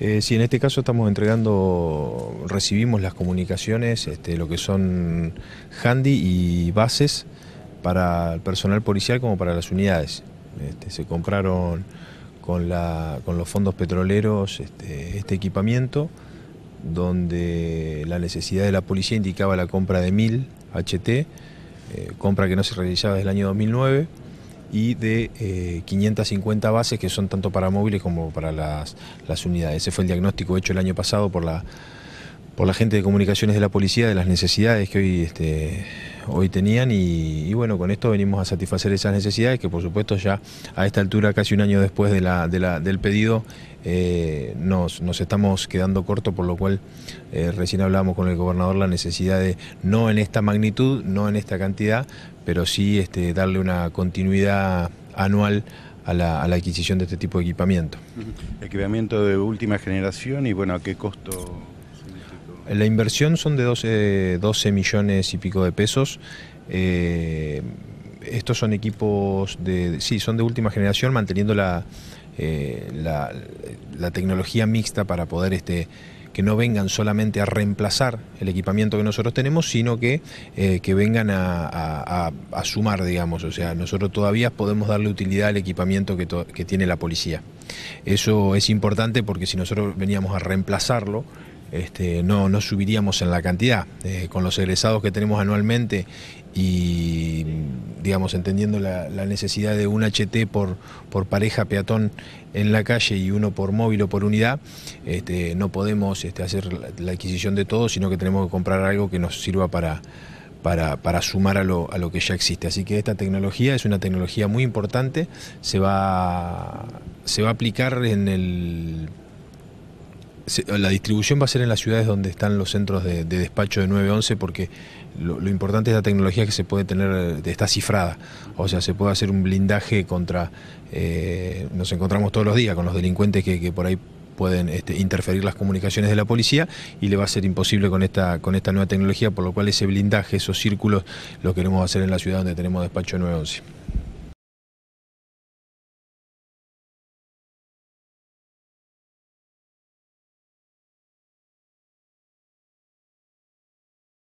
Eh, sí, en este caso estamos entregando, recibimos las comunicaciones, este, lo que son handy y bases para el personal policial como para las unidades. Este, se compraron con, los fondos petroleros este, este, equipamiento, donde la necesidad de la policía indicaba la compra de 1000 HT, eh, compra que no se realizaba desde el año 2009 y de 550 eh, bases que son tanto para móviles como para las, las unidades. Ese fue el diagnóstico hecho el año pasado por la por la gente de comunicaciones de la policía, de las necesidades que hoy, este, hoy tenían y, bueno, con esto venimos a satisfacer esas necesidades que por supuesto ya a esta altura, casi un año después de la, del pedido, eh, nos, estamos quedando corto, por lo cual eh, recién hablábamos con el gobernador la necesidad de, no en esta magnitud, no en esta cantidad, pero sí este, darle una continuidad anual a la, a la, adquisición de este tipo de equipamiento. Equipamiento de última generación y bueno, ¿a qué costo? La inversión son de 12, millones y pico de pesos. Eh, estos son equipos de, sí, son de última generación, manteniendo eh, la, tecnología mixta para poder este, que no vengan solamente a reemplazar el equipamiento que nosotros tenemos, sino que, eh, que vengan a, sumar, digamos. O sea, nosotros todavía podemos darle utilidad al equipamiento que tiene la policía. Eso es importante porque si nosotros veníamos a reemplazarlo, este, no, no subiríamos en la cantidad. Eh, con los egresados que tenemos anualmente y, digamos, entendiendo la, necesidad de un HT por, por, pareja peatón en la calle y uno por móvil o por unidad, este, no podemos este, hacer la, adquisición de todo, sino que tenemos que comprar algo que nos sirva para... Para, sumar a lo, a lo que ya existe. Así que esta tecnología es una tecnología muy importante, se va, se va a aplicar en el la distribución va a ser en las ciudades donde están los centros de, despacho de 911 porque lo, importante es la tecnología que se puede tener, eh, está cifrada, o sea, se puede hacer un blindaje contra, eh, nos encontramos todos los días con los delincuentes que, por ahí pueden este, interferir las comunicaciones de la policía y le va a ser imposible con esta, con esta nueva tecnología, por lo cual ese blindaje, esos círculos, lo queremos hacer en la ciudad donde tenemos despacho de 911.